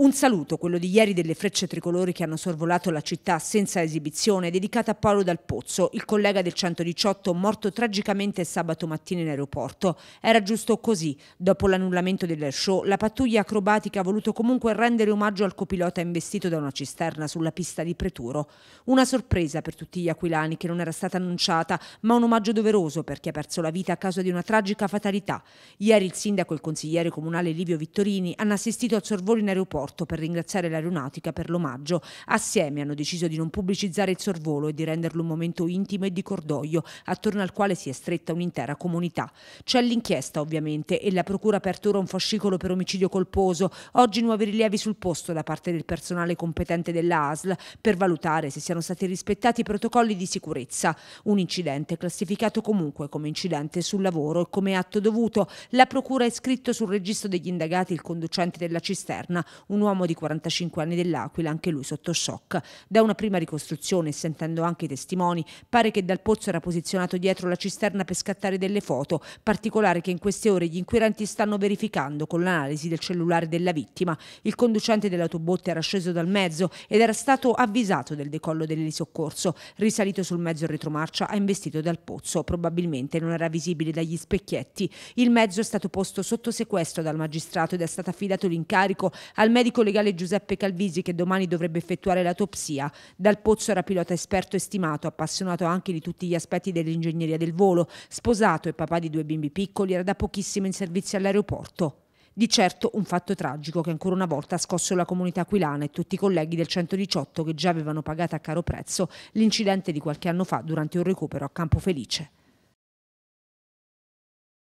Un saluto, quello di ieri delle frecce tricolori che hanno sorvolato la città senza esibizione, dedicata a Paolo Dal Pozzo, il collega del 118 morto tragicamente sabato mattina in aeroporto. Era giusto così. Dopo l'annullamento dell'air show, la pattuglia acrobatica ha voluto comunque rendere omaggio al copilota investito da una cisterna sulla pista di Preturo. Una sorpresa per tutti gli aquilani che non era stata annunciata, ma un omaggio doveroso per chi ha perso la vita a causa di una tragica fatalità. Ieri il sindaco e il consigliere comunale Livio Vittorini hanno assistito al sorvolo in aeroporto aeroporto per ringraziare l'aeronautica per l'omaggio. Assieme hanno deciso di non pubblicizzare il sorvolo e di renderlo un momento intimo e di cordoglio, attorno al quale si è stretta un'intera comunità. C'è l'inchiesta, ovviamente, e la procura ha aperto ora un fascicolo per omicidio colposo. Oggi nuovi rilievi sul posto da parte del personale competente della ASL per valutare se siano stati rispettati i protocolli di sicurezza. Un incidente classificato comunque come incidente sul lavoro e come atto dovuto. La procura ha iscritto sul registro degli indagati il conducente della cisterna, un un uomo di 45 anni dell'Aquila, anche lui sotto shock. Da una prima ricostruzione, sentendo anche i testimoni, pare che dal pozzo era posizionato dietro la cisterna per scattare delle foto, particolare che in queste ore gli inquirenti stanno verificando con l'analisi del cellulare della vittima. Il conducente dell'autobotte era sceso dal mezzo ed era stato avvisato del decollo dell'elisoccorso. Risalito sul mezzo retromarcia, ha investito dal pozzo. Probabilmente non era visibile dagli specchietti. Il mezzo è stato posto sotto sequestro dal magistrato ed è stato affidato l'incarico al medico medico legale Giuseppe Calvisi, che domani dovrebbe effettuare l'autopsia. Dal Pozzo era pilota esperto e stimato, appassionato anche di tutti gli aspetti dell'ingegneria del volo, sposato e papà di due bimbi piccoli, era da pochissimo in servizio all'aeroporto. Di certo un fatto tragico che ancora una volta ha scosso la comunità aquilana e tutti i colleghi del 118 che già avevano pagato a caro prezzo l'incidente di qualche anno fa durante un recupero a Campo Felice.